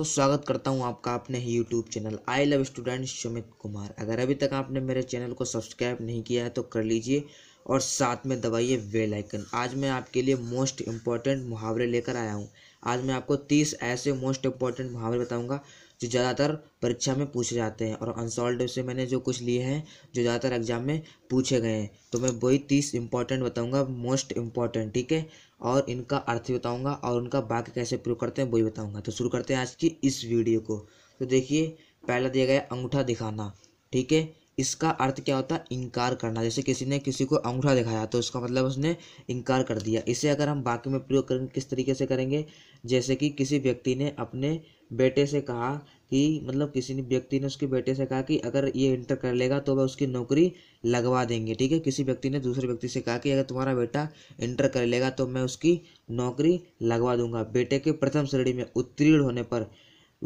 दोस्तों स्वागत करता हूं आपका अपने ही YouTube channel I love student Sumit Kumar अगर अभी तक आपने मेरे चैनल को सब्सक्राइब नहीं किया है तो कर लीजिए और साथ में दबाइए वेल आइकन आज मैं आपके लिए मोस्ट इम्पॉर्टेंट मुहावरे लेकर आया हूं आज मैं आपको तीस ऐसे मोस्ट इम्पॉर्टेंट मुहावरे बताऊँगा जो ज़्यादातर परीक्षा में पूछे जाते हैं और अनसॉल्व से मैंने जो कुछ लिए हैं जो ज़्यादातर एग्जाम में पूछे गए हैं तो मैं वही तीस इम्पॉर्टेंट बताऊँगा मोस्ट इम्पॉर्टेंट ठीक है और इनका अर्थ भी बताऊँगा और उनका वाक्य कैसे प्रयोग करते हैं वो भी बताऊँगा तो शुरू करते हैं आज की इस वीडियो को तो देखिए पहला दिया गया अंगूठा दिखाना ठीक है इसका अर्थ क्या होता है इनकार करना जैसे किसी ने किसी को अंगूठा दिखाया तो उसका मतलब उसने इनकार कर दिया इसे अगर हम बाकी में प्रयोग करेंगे किस तरीके से करेंगे जैसे कि किसी व्यक्ति ने अपने बेटे से कहा कि मतलब किसी ने व्यक्ति ने उसके बेटे से कहा कि अगर ये इंटर कर लेगा तो वह उसकी नौकरी लगवा देंगे ठीक है किसी व्यक्ति ने दूसरे व्यक्ति से कहा कि अगर तुम्हारा बेटा इंटर कर लेगा तो मैं उसकी नौकरी लगवा दूंगा बेटे के प्रथम श्रेणी में उत्तीर्ण होने पर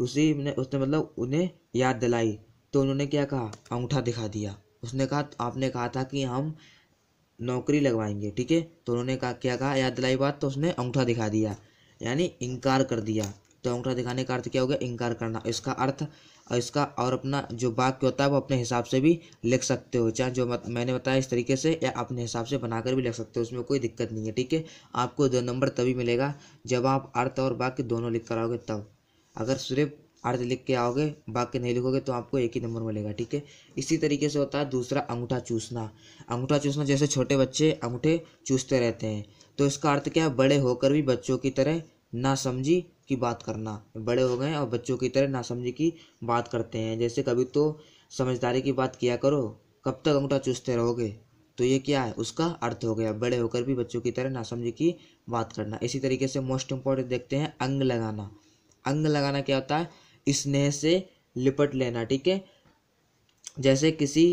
उसी ने उसने मतलब उन्हें याद दिलाई तो उन्होंने क्या कहा अंगूठा दिखा दिया उसने कहा आपने कहा था कि हम नौकरी लगवाएंगे ठीक है तो उन्होंने कहा क्या कहा याद दिलाई बात तो उसने अंगूठा दिखा दिया यानी इनकार कर दिया तो अंगूठा दिखाने का अर्थ क्या हो गया इनकार करना इसका अर्थ और इसका और अपना जो वाक्य होता है वो अपने हिसाब से भी लिख सकते हो चाहे जो मत, मैंने बताया इस तरीके से या अपने हिसाब से बनाकर भी लिख सकते हो उसमें कोई दिक्कत नहीं है ठीक है आपको दो नंबर तभी मिलेगा जब आप अर्थ और वाक्य दोनों लिख कर आओगे तब अगर सिर्फ अर्थ लिख के आओगे वाक्य नहीं लिखोगे तो आपको एक ही नंबर मिलेगा ठीक है इसी तरीके से होता है दूसरा अंगूठा चूसना अंगूठा चूसना जैसे छोटे बच्चे अंगूठे चूसते रहते हैं तो इसका अर्थ क्या है बड़े होकर भी बच्चों की तरह ना समझी की बात करना बड़े हो गए और बच्चों की तरह नासमझी की बात करते हैं जैसे कभी तो समझदारी की बात किया करो कब तक अंगूठा चूसते रहोगे तो ये क्या है उसका अर्थ हो गया बड़े होकर भी बच्चों की तरह नासमझी की बात करना इसी तरीके से मोस्ट इम्पॉर्टेंट देखते हैं अंग लगाना अंग लगाना क्या होता है स्नेह से लिपट लेना ठीक है जैसे किसी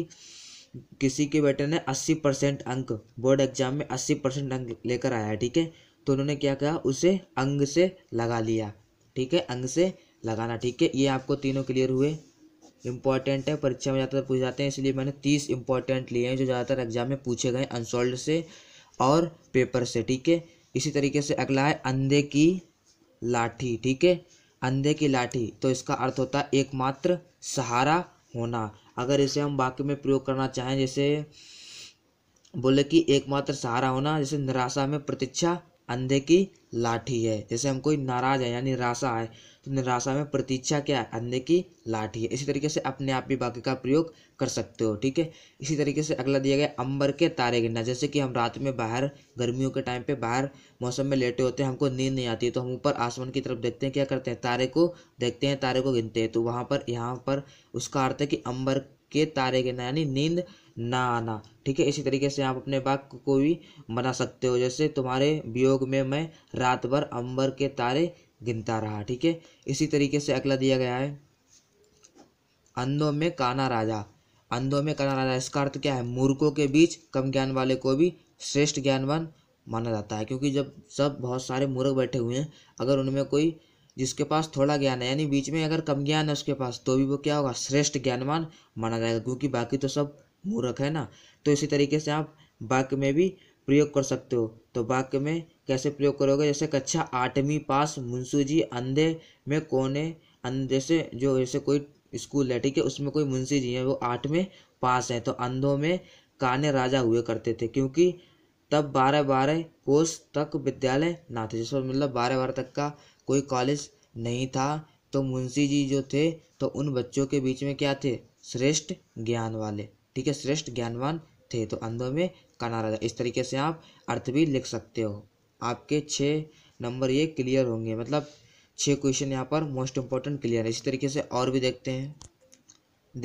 किसी के बेटे ने अस्सी परसेंट अंक बोर्ड एग्जाम में अस्सी परसेंट अंक लेकर आया है ठीक है तो उन्होंने क्या कहा उसे अंग से लगा लिया ठीक है अंग से लगाना ठीक है ये आपको तीनों क्लियर हुए इंपॉर्टेंट है परीक्षा में ज़्यादातर पूछे जाते हैं इसलिए मैंने तीस इंपॉर्टेंट लिए हैं जो ज़्यादातर एग्जाम में पूछे गए अनसोल्ड से और पेपर से ठीक है इसी तरीके से अगला है अंधे की लाठी ठीक है अंधे की लाठी तो इसका अर्थ होता है एकमात्र सहारा होना अगर इसे हम वाक्य में प्रयोग करना चाहें जैसे बोले कि एकमात्र सहारा होना जैसे निराशा में प्रतीक्षा अंधे की लाठी है जैसे हम कोई नाराज है यानी निराशा है तो निराशा में प्रतीक्षा क्या है अंधे की लाठी है इसी तरीके से अपने आप भी बाकी का प्रयोग कर सकते हो ठीक है इसी तरीके से अगला दिया गया अंबर के तारे गिनना जैसे कि हम रात में बाहर गर्मियों के टाइम पे बाहर मौसम में लेटे होते हैं हमको नींद नहीं आती तो हम ऊपर आसमान की तरफ देखते हैं क्या करते हैं तारे को देखते हैं तारे को गिनते हैं तो वहाँ पर यहाँ पर उसका अर्थ है कि अंबर के तारे गिनना यानी नींद ना आना ठीक है इसी तरीके से आप अपने वाक्य को भी बना सकते हो जैसे तुम्हारे वियोग में मैं रात भर अंबर के तारे गिनता रहा ठीक है इसी तरीके से अगला दिया गया है अंधों में काना राजा अंधों में काना राजा इसका अर्थ क्या है मूर्खों के बीच कम ज्ञान वाले को भी श्रेष्ठ ज्ञानवान माना जाता है क्योंकि जब सब बहुत सारे मूर्ख बैठे हुए हैं अगर उनमें कोई जिसके पास थोड़ा ज्ञान है यानी बीच में अगर कम ज्ञान है उसके पास तो भी वो क्या होगा श्रेष्ठ ज्ञानवान माना जाएगा क्योंकि बाकी तो सब मूरख है ना तो इसी तरीके से आप वाक्य में भी प्रयोग कर सकते हो तो वाक्य में कैसे प्रयोग करोगे जैसे कक्षा आठवीं पास मुंशी जी अंधे में कोने अंधे से जो जैसे कोई स्कूल है ठीक है उसमें कोई मुंशी जी हैं वो आठवें पास हैं तो अंधों में काने राजा हुए करते थे क्योंकि तब बारह बारह कोष तक विद्यालय ना थे जिसमें मतलब बारह बारह तक का कोई कॉलेज नहीं था तो मुंशी जी जो थे तो उन बच्चों के बीच में क्या थे श्रेष्ठ ज्ञान वाले ठीक है श्रेष्ठ ज्ञानवान थे तो अंधों में काना राजा इस तरीके से आप अर्थ भी लिख सकते हो आपके छः नंबर ये क्लियर होंगे मतलब छः क्वेश्चन यहाँ पर मोस्ट इम्पोर्टेंट क्लियर है इसी तरीके से और भी देखते हैं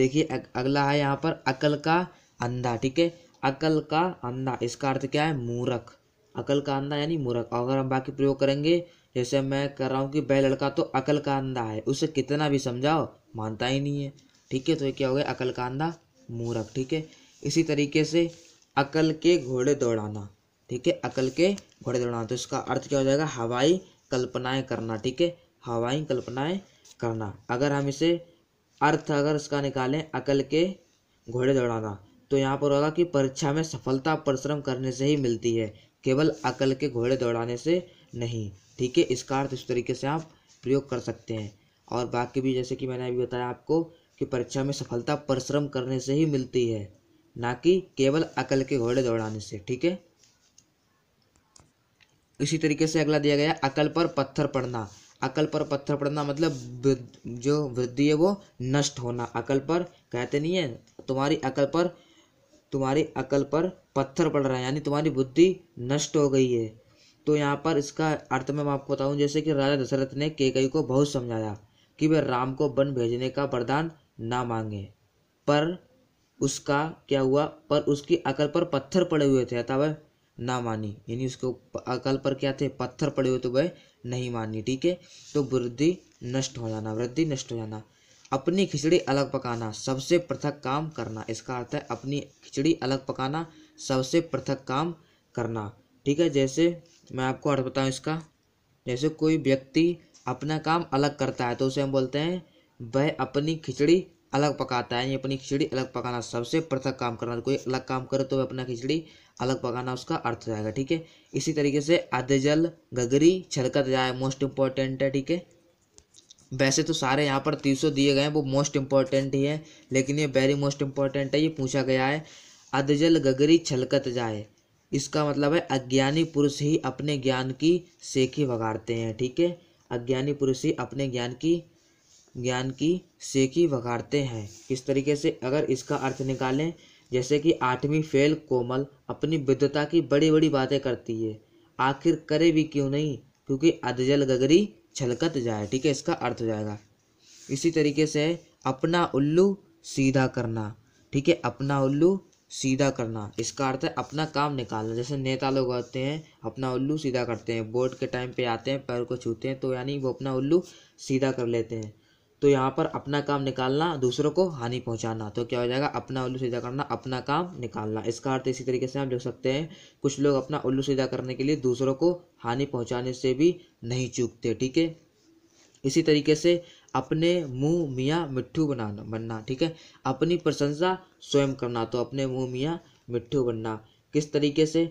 देखिए अगला है यहाँ पर अकल का अंधा ठीक है अकल का अंधा इसका अर्थ क्या है मूरख अकल का अंधा यानी मूरख अगर हम बाकी प्रयोग करेंगे जैसे मैं कर रहा हूँ कि वह लड़का तो अकल का अंधा है उसे कितना भी समझाओ मानता ही नहीं है ठीक है तो ये क्या हो गया अकल का अंधा मूरख ठीक है इसी तरीके से अकल के घोड़े दौड़ाना ठीक है अकल के घोड़े दौड़ाना तो इसका अर्थ क्या हो जाएगा हवाई कल्पनाएं करना ठीक है हवाई कल्पनाएं करना अगर हम इसे अर्थ अगर इसका निकालें अकल के घोड़े दौड़ाना तो यहाँ पर होगा कि परीक्षा में सफलता परिश्रम करने से ही मिलती है केवल अकल के घोड़े दौड़ाने से नहीं ठीक है इसका अर्थ इस तरीके से आप प्रयोग कर सकते हैं और बाकी भी जैसे कि मैंने अभी बताया आपको कि परीक्षा में सफलता परिश्रम करने से ही मिलती है ना कि केवल अकल के घोड़े दौड़ाने से ठीक है इसी तरीके से अगला दिया गया अकल पर पत्थर पड़ना अकल पर पत्थर पड़ना मतलब जो वृद्धि है वो नष्ट होना अकल पर कहते नहीं है तुम्हारी अकल पर तुम्हारी अकल पर पत्थर पड़ रहा है यानी तुम्हारी बुद्धि नष्ट हो गई है तो यहाँ पर इसका अर्थ में मैं आपको बताऊँ जैसे कि राजा दशरथ ने केकई को बहुत समझाया कि वे राम को वन भेजने का वरदान ना मांगे पर उसका क्या हुआ पर उसकी अकल पर पत्थर पड़े हुए थे अतः वह ना मानी यानी उसको अकल पर क्या थे पत्थर पड़े हुए तो वह नहीं मानी ठीक है तो वृद्धि नष्ट हो जाना वृद्धि नष्ट हो जाना अपनी खिचड़ी अलग पकाना सबसे पृथक काम करना इसका अर्थ है अपनी खिचड़ी अलग पकाना सबसे पृथक काम करना ठीक है जैसे मैं आपको अर्थ बताऊँ इसका जैसे कोई व्यक्ति अपना काम अलग करता है तो उसे हम बोलते हैं वह अपनी खिचड़ी अलग पकाता है अपनी खिचड़ी अलग पकाना सबसे पृथक काम करना कोई अलग काम करे तो वह अपना खिचड़ी अलग पकाना उसका अर्थ जाएगा ठीक है इसी तरीके से अधजल गगरी छलकत जाए मोस्ट इंपॉर्टेंट है ठीक है वैसे तो सारे यहाँ पर तीन सौ दिए गए हैं वो मोस्ट इम्पॉर्टेंट ही है लेकिन ये वेरी मोस्ट इम्पॉर्टेंट है ये पूछा गया है अधजल गगरी छलकत जाए इसका मतलब है अज्ञानी पुरुष ही अपने ज्ञान की सेखी बगाड़ते हैं ठीक है अज्ञानी पुरुष ही अपने ज्ञान की ज्ञान की सेकी बघाड़ते हैं इस तरीके से अगर इसका अर्थ निकालें जैसे कि आठवीं फेल कोमल अपनी विद्वता की बड़ी बड़ी बातें करती है आखिर करे भी क्यों नहीं क्योंकि अधजल गगरी छलकत जाए ठीक है इसका अर्थ हो जाएगा इसी तरीके से अपना उल्लू सीधा करना ठीक है अपना उल्लू सीधा करना इसका अर्थ है अपना काम निकालना जैसे नेता लोग होते हैं अपना उल्लू सीधा करते हैं बोर्ड के टाइम पे आते हैं पैर को छूते हैं तो यानी वो अपना उल्लू सीधा कर लेते हैं तो यहाँ पर अपना काम निकालना दूसरों को हानि पहुँचाना तो क्या हो जाएगा अपना उल्लू सीधा करना अपना काम निकालना इसका अर्थ इसी तरीके से हम देख सकते हैं कुछ लोग अपना उल्लू सीधा करने के लिए दूसरों को हानि पहुँचाने से भी नहीं चूकते ठीक है इसी तरीके से अपने मुंह मियाँ मिट्ठू बनाना बनना ठीक है अपनी प्रशंसा स्वयं करना तो अपने मुंह मियाँ मिट्ठू बनना किस तरीके से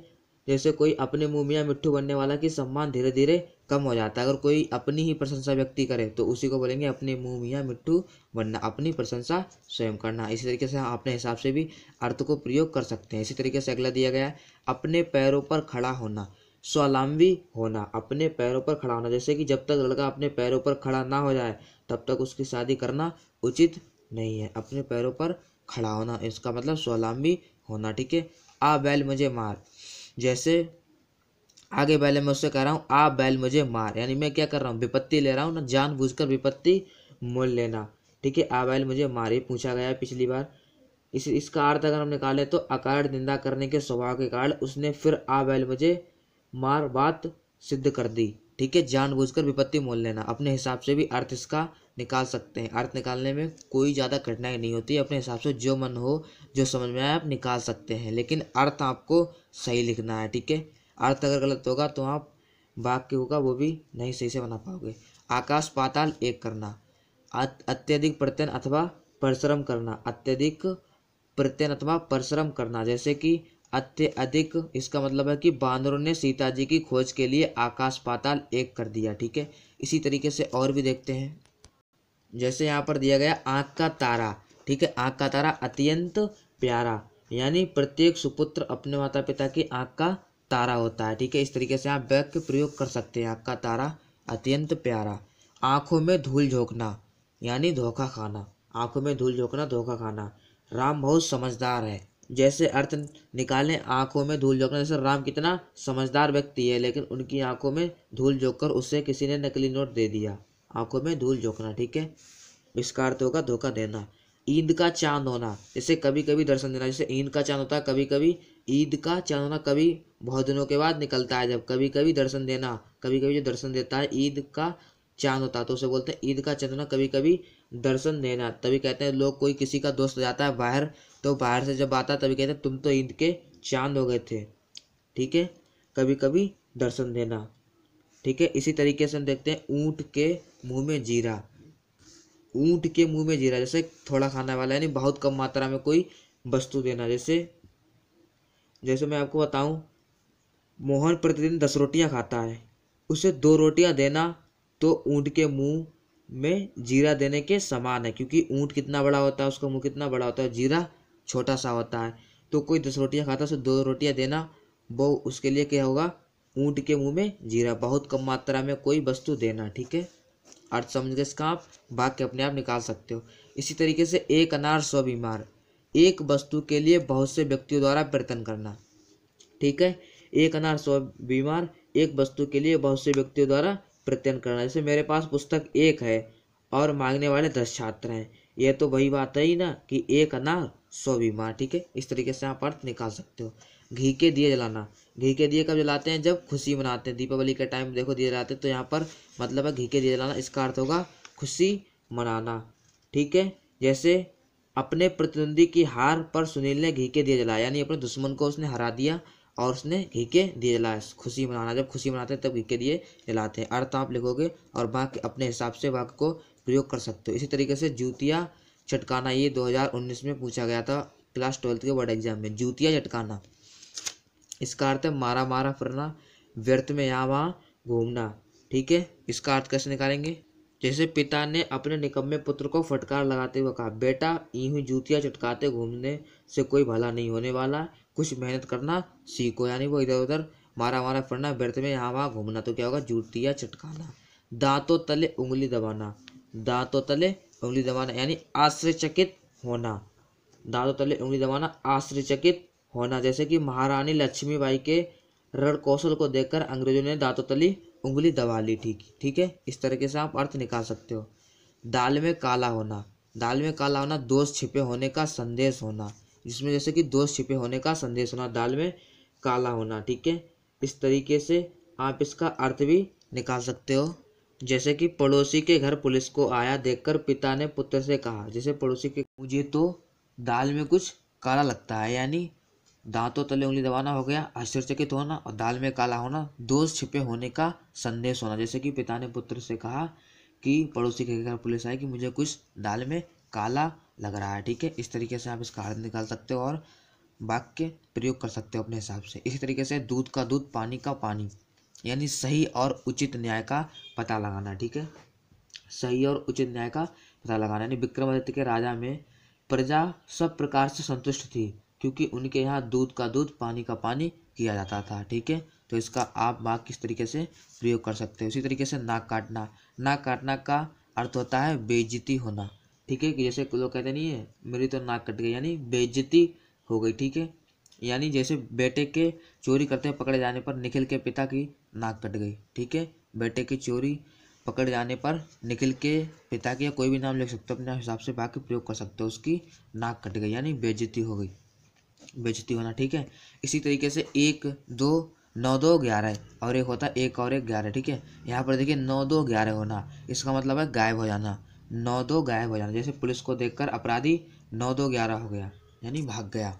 जैसे कोई अपने मुंह मियाँ मिट्ठू बनने वाला की सम्मान धीरे धीरे कम हो जाता है अगर कोई अपनी ही प्रशंसा व्यक्ति करे तो उसी को बोलेंगे अपने मुँह मियाँ मिट्टू बनना अपनी प्रशंसा स्वयं करना इसी तरीके से हम अपने हिसाब से भी अर्थ को प्रयोग कर सकते हैं इसी तरीके से अगला दिया गया है अपने पैरों पर खड़ा होना स्वलम्बी होना अपने पैरों पर खड़ा होना जैसे कि जब तक लड़का अपने पैरों पर खड़ा ना हो जाए तब तक उसकी शादी करना उचित नहीं है अपने पैरों पर खड़ा होना इसका मतलब स्वलम्बी होना ठीक है आ बैल मुझे मार जैसे आगे पहले मैं उससे कह रहा हूँ आ बैल मुझे मार यानी मैं क्या कर रहा हूँ विपत्ति ले रहा हूँ ना जान कर विपत्ति मोल लेना ठीक है आ बैल मुझे मार ये पूछा गया है पिछली बार इस इसका अर्थ अगर हम निकाले तो अकार निंदा करने के स्वभाव के कारण उसने फिर आ बैल मुझे मार बात सिद्ध कर दी ठीक है कर विपत्ति मोल लेना अपने हिसाब से भी अर्थ इसका निकाल सकते हैं अर्थ निकालने में कोई ज़्यादा कठिनाई नहीं होती अपने हिसाब से जो मन हो जो समझ में आए आप निकाल सकते हैं लेकिन अर्थ आपको सही लिखना है ठीक है अर्थ अगर गलत होगा तो आप वाक्य होगा वो भी नहीं सही से बना पाओगे आकाश पाताल एक करना अत्यधिक प्रत्यन अथवा परिश्रम करना अत्यधिक प्रत्यन अथवा परिश्रम करना जैसे कि अत्यधिक इसका मतलब है कि बानरों ने सीता जी की खोज के लिए आकाश पाताल एक कर दिया ठीक है इसी तरीके से और भी देखते हैं जैसे यहाँ पर दिया गया आँख का तारा ठीक है आँख का तारा अत्यंत प्यारा यानी प्रत्येक सुपुत्र अपने माता पिता की आँख का तारा होता है ठीक है इस तरीके से आप बैग के प्रयोग कर सकते हैं आपका तारा अत्यंत प्यारा आंखों में धूल झोंकना यानी धोखा खाना आंखों में धूल झोंकना धोखा खाना राम बहुत समझदार है जैसे अर्थ निकालें आंखों में धूल झोंकना जैसे राम कितना समझदार व्यक्ति है लेकिन उनकी आंखों में धूल झोंक कर उसे किसी ने नकली नोट दे दिया आंखों में धूल झोंकना ठीक है इसका अर्थ होगा धोखा देना ईद का चांद होना जैसे कभी कभी दर्शन देना जैसे ईद का चांद होता है कभी कभी ईद का चंदा कभी बहुत दिनों के बाद निकलता है जब कभी कभी दर्शन देना कभी कभी जो दर्शन देता है ईद का चांद होता है तो उसे बोलते हैं ईद का चंदना कभी कभी दर्शन देना तभी कहते हैं लोग कोई किसी का दोस्त जाता है बाहर तो बाहर से जब आता है तभी कहते हैं तुम तो ईद के चांद हो गए थे ठीक है कभी कभी दर्शन देना ठीक है इसी तरीके से हम देखते हैं ऊँट के मुँह में जीरा ऊँट के मुँह में जीरा जैसे थोड़ा खाना वाला यानी बहुत कम मात्रा में कोई वस्तु देना जैसे जैसे मैं आपको बताऊं मोहन प्रतिदिन दस रोटियां खाता है उसे दो रोटियां देना तो ऊँट के मुंह में जीरा देने के समान है क्योंकि ऊँट कितना बड़ा होता है उसका मुंह कितना बड़ा होता है जीरा छोटा सा होता है तो कोई दस रोटियां खाता है उसे दो रोटियां देना वो उसके लिए क्या होगा ऊँट के मुंह में जीरा बहुत कम मात्रा में कोई वस्तु देना ठीक है अर्थ समझ गए इसका आप वाक्य अपने आप निकाल सकते हो इसी तरीके से एक अनार सौ बीमार एक वस्तु के लिए बहुत से व्यक्तियों द्वारा प्रयत्न करना ठीक है एक अनार सौ बीमार एक वस्तु के लिए बहुत से व्यक्तियों द्वारा प्रयत्न करना जैसे मेरे पास पुस्तक एक है और मांगने वाले दस छात्र हैं यह तो वही बात है ही ना कि एक अनार सौ बीमार ठीक है इस तरीके से आप अर्थ निकाल सकते हो घी के दिए जलाना घी के दिए कब जलाते हैं जब खुशी मनाते हैं दीपावली के टाइम देखो दिए जलाते हैं तो यहाँ पर मतलब है घी के दिए जलाना इसका अर्थ होगा खुशी मनाना ठीक है जैसे अपने प्रतिद्वंदी की हार पर सुनील ने घी के दिए जलाया यानी अपने दुश्मन को उसने हरा दिया और उसने घी के दिए जलाया खुशी मनाना जब खुशी मनाते हैं तब घी के दिए जलाते हैं अर्थ आप लिखोगे और वाक्य अपने हिसाब से वाक्य को प्रयोग कर सकते हो इसी तरीके से जूतिया चटकाना ये 2019 में पूछा गया था क्लास ट्वेल्थ के वर्ड एग्जाम में जूतिया चटकाना इसका अर्थ है मारा मारा फिरना व्यर्थ में यहाँ वहाँ घूमना ठीक है इसका अर्थ कैसे निकालेंगे जैसे पिता ने अपने निकम्मे पुत्र को फटकार लगाते हुए कहा बेटा यूं जूतियां चटकाते घूमने से कोई भला नहीं होने वाला कुछ मेहनत करना सीखो यानी वो इधर उधर मारा मारा फिरना व्यर्थ में यहाँ वहाँ घूमना तो क्या होगा जूतियाँ चटकाना दांतों तले उंगली दबाना दांतों तले उंगली दबाना यानी आश्रयचकित होना दांतों तले उंगली दबाना आश्रयचकित होना जैसे कि महारानी लक्ष्मीबाई के रण कौशल को देखकर अंग्रेजों ने दांतों तली उंगली दबा ली ठीक ठीक है इस तरीके से आप अर्थ निकाल सकते हो दाल में काला होना दाल में काला होना दोष छिपे होने का संदेश होना जिसमें जैसे कि दोष छिपे होने का संदेश होना दाल में काला होना ठीक है इस तरीके से आप इसका अर्थ भी निकाल सकते हो जैसे कि पड़ोसी के घर पुलिस को आया देखकर पिता ने पुत्र से कहा जैसे पड़ोसी के मुझे तो दाल में कुछ काला लगता है यानी दांतों तले उंगली दबाना हो गया आश्चर्यचकित होना और दाल में काला होना दोष छिपे होने का संदेश होना जैसे कि पिता ने पुत्र से कहा कि पड़ोसी के घर पुलिस आई कि मुझे कुछ दाल में काला लग रहा है ठीक है इस तरीके से आप इसका हल निकाल सकते हो और वाक्य प्रयोग कर सकते हो अपने हिसाब से इसी तरीके से दूध का दूध पानी का पानी यानी सही और उचित न्याय का पता लगाना ठीक है सही और उचित न्याय का पता लगाना यानी विक्रमादित्य के राजा में प्रजा सब प्रकार से संतुष्ट थी क्योंकि उनके यहाँ दूध का दूध पानी का पानी किया जाता था ठीक है तो इसका आप वाक किस तरीके से प्रयोग कर सकते हो उसी तरीके से नाक काटना नाक काटना का अर्थ होता है बेजती होना ठीक है कि जैसे लोग कहते नहीं है मेरी तो नाक कट गई यानी बेजती हो गई ठीक है यानी जैसे बेटे के चोरी करते पकड़े जाने पर निखिल के पिता की नाक कट गई ठीक है बेटे की चोरी पकड़ जाने पर निखिल के पिता के या कोई भी नाम लिख सकते हो अपने हिसाब से बाकी प्रयोग कर सकते हो उसकी नाक कट गई यानी बेजती हो गई बेचती होना ठीक है इसी तरीके से एक दो नौ दो ग्यारह और एक होता है एक और एक ग्यारह ठीक है यहाँ पर देखिए नौ दो ग्यारह होना इसका मतलब है गायब हो जाना नौ दो गायब हो जाना जैसे पुलिस को देख अपराधी नौ दो ग्यारह हो गया यानी भाग गया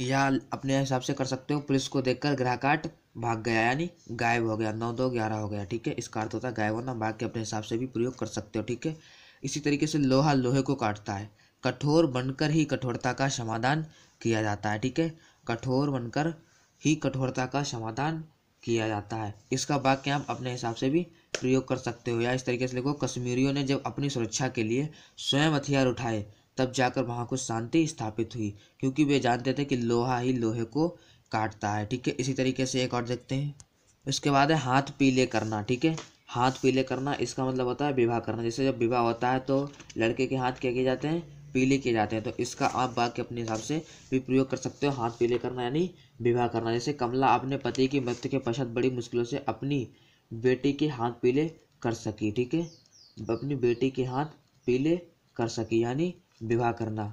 या अपने हिसाब से कर सकते हो पुलिस को कर ग्राहकाट भाग गया यानी गायब हो गया नौ दो ग्यारह हो गया ठीक है इसका अर्थ होता है गायब होना भाग के अपने हिसाब से भी प्रयोग कर सकते हो ठीक है इसी तरीके से लोहा लोहे को काटता है कठोर बनकर ही कठोरता का समाधान किया जाता है ठीक है कठोर बनकर ही कठोरता का समाधान किया जाता है इसका वाक्य आप अपने हिसाब से भी प्रयोग कर सकते हो या इस तरीके से लिखो कश्मीरियों ने जब अपनी सुरक्षा के लिए स्वयं हथियार उठाए तब जाकर वहाँ कुछ शांति स्थापित हुई क्योंकि वे जानते थे कि लोहा ही लोहे को काटता है ठीक है इसी तरीके से एक और देखते हैं उसके बाद है हाथ पीले करना ठीक है हाथ पीले करना इसका मतलब होता है विवाह करना जैसे जब विवाह होता है तो लड़के के हाथ क्या किए जाते हैं पीले किए जाते हैं तो इसका आप वाक्य अपने हिसाब से भी प्रयोग कर सकते हो हाथ पीले करना यानी विवाह करना जैसे कमला अपने पति की मृत्यु के पश्चात बड़ी मुश्किलों से अपनी बेटी के हाथ पीले कर सकी ठीक है अपनी बेटी के हाथ पीले कर सकी यानी विवाह करना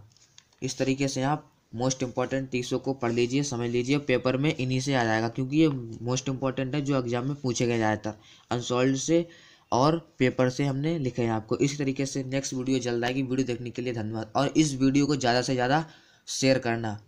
इस तरीके से आप मोस्ट इंपॉर्टेंट तीसों को पढ़ लीजिए समझ लीजिए पेपर में इन्हीं से आ जाएगा क्योंकि ये मोस्ट इंपॉर्टेंट है जो एग्जाम में पूछे गए ज़्यादातर अनसॉल्व से और पेपर से हमने लिखे हैं आपको इस तरीके से नेक्स्ट वीडियो जल्द आएगी वीडियो देखने के लिए धन्यवाद और इस वीडियो को ज़्यादा से ज़्यादा शेयर करना